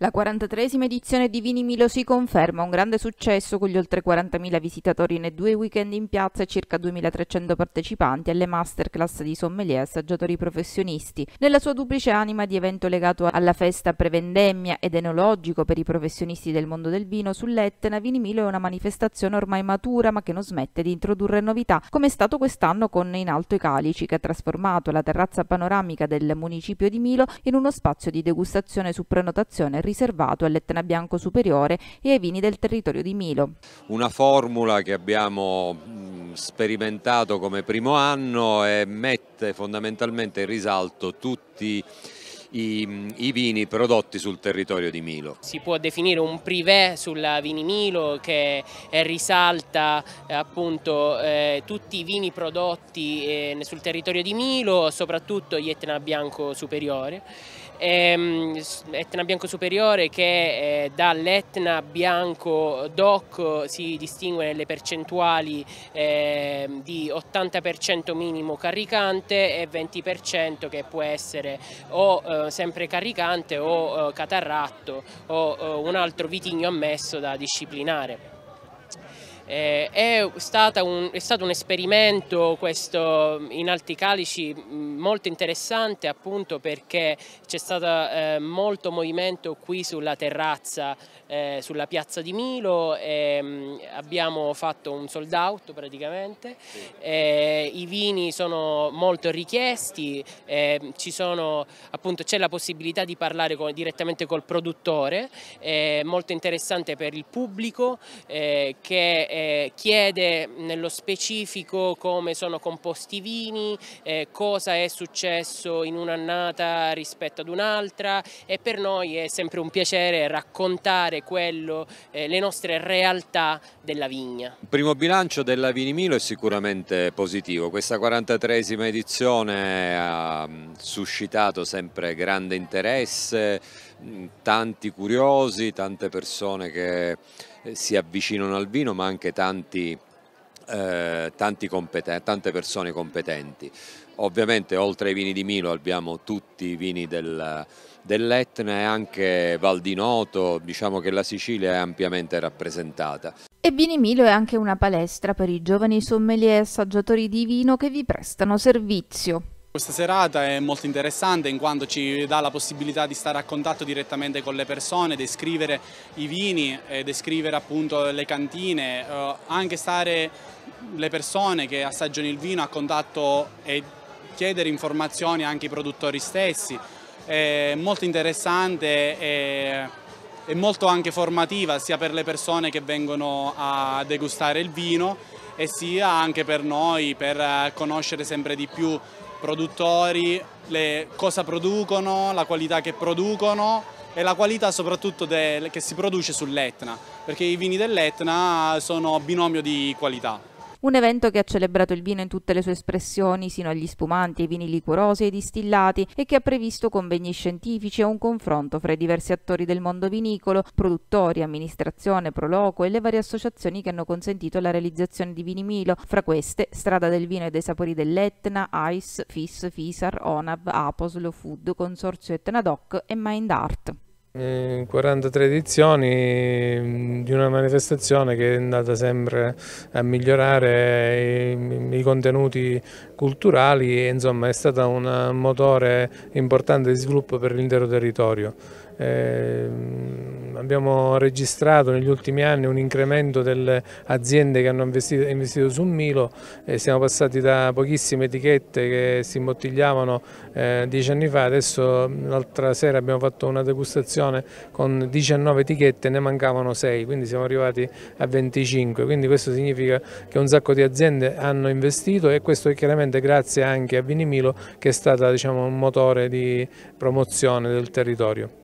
La 43esima edizione di Vini Milo si conferma un grande successo con gli oltre 40.000 visitatori nei due weekend in piazza e circa 2.300 partecipanti alle masterclass di sommelier e assaggiatori professionisti. Nella sua duplice anima di evento legato alla festa prevendemmia ed enologico per i professionisti del mondo del vino sull'Etna, Vini Milo è una manifestazione ormai matura ma che non smette di introdurre novità, come è stato quest'anno con In Alto i Calici, che ha trasformato la terrazza panoramica del municipio di Milo in uno spazio di degustazione su prenotazione riservato all'Etna Bianco Superiore e ai vini del territorio di Milo. Una formula che abbiamo mm, sperimentato come primo anno e mette fondamentalmente in risalto tutti i i, i vini prodotti sul territorio di Milo. Si può definire un privé sulla Vini Milo che eh, risalta eh, appunto eh, tutti i vini prodotti eh, sul territorio di Milo, soprattutto gli Etna Bianco Superiore. Ehm, Etna Bianco Superiore che eh, dall'Etna Bianco DOC si distingue nelle percentuali ehm, di 80% minimo caricante e 20% che può essere o eh, sempre caricante o eh, cataratto o eh, un altro vitigno ammesso da disciplinare. Eh, è, un, è, stato un esperimento questo in Alti Calici molto interessante appunto perché c'è stato eh, molto movimento qui sulla terrazza, eh, sulla piazza di Milo, abbiamo fatto un sold out praticamente, eh, i vini sono molto richiesti, eh, c'è la possibilità di parlare con, direttamente col produttore, eh, molto interessante per il pubblico che è eh, chiede nello specifico come sono composti i vini, eh, cosa è successo in un'annata rispetto ad un'altra e per noi è sempre un piacere raccontare quello, eh, le nostre realtà della vigna. Il primo bilancio della Vinimilo è sicuramente positivo, questa 43esima edizione ha mm, suscitato sempre grande interesse tanti curiosi, tante persone che eh, si avvicinano al vino ma anche tanti, eh, tante persone competenti. Ovviamente oltre ai vini di Milo abbiamo tutti i vini del, dell'Etna e anche Val di Noto, diciamo che la Sicilia è ampiamente rappresentata. E Vini Milo è anche una palestra per i giovani sommelier e assaggiatori di vino che vi prestano servizio. Questa serata è molto interessante in quanto ci dà la possibilità di stare a contatto direttamente con le persone, descrivere i vini, eh, descrivere appunto le cantine, eh, anche stare le persone che assaggiano il vino a contatto e chiedere informazioni anche ai produttori stessi. È molto interessante e molto anche formativa sia per le persone che vengono a degustare il vino e sia anche per noi per conoscere sempre di più produttori, le, cosa producono, la qualità che producono e la qualità soprattutto de, che si produce sull'Etna, perché i vini dell'Etna sono binomio di qualità. Un evento che ha celebrato il vino in tutte le sue espressioni, sino agli spumanti, ai vini liquorosi e ai distillati, e che ha previsto convegni scientifici e un confronto fra i diversi attori del mondo vinicolo, produttori, amministrazione, proloco e le varie associazioni che hanno consentito la realizzazione di Vini Milo, fra queste Strada del Vino e dei Sapori dell'Etna, ICE, FIS, FISAR, ONAV, APOS, Lo Food, Consorzio Etna Doc e Mind Art. In 43 edizioni di una manifestazione che è andata sempre a migliorare i, i contenuti culturali e insomma è stato un motore importante di sviluppo per l'intero territorio. Eh, abbiamo registrato negli ultimi anni un incremento delle aziende che hanno investito, investito su Milo eh, siamo passati da pochissime etichette che si imbottigliavano eh, dieci anni fa, adesso l'altra sera abbiamo fatto una degustazione con 19 etichette, ne mancavano 6, quindi siamo arrivati a 25, quindi questo significa che un sacco di aziende hanno investito e questo è chiaramente sicuramente grazie anche a Vinimilo che è stata diciamo, un motore di promozione del territorio.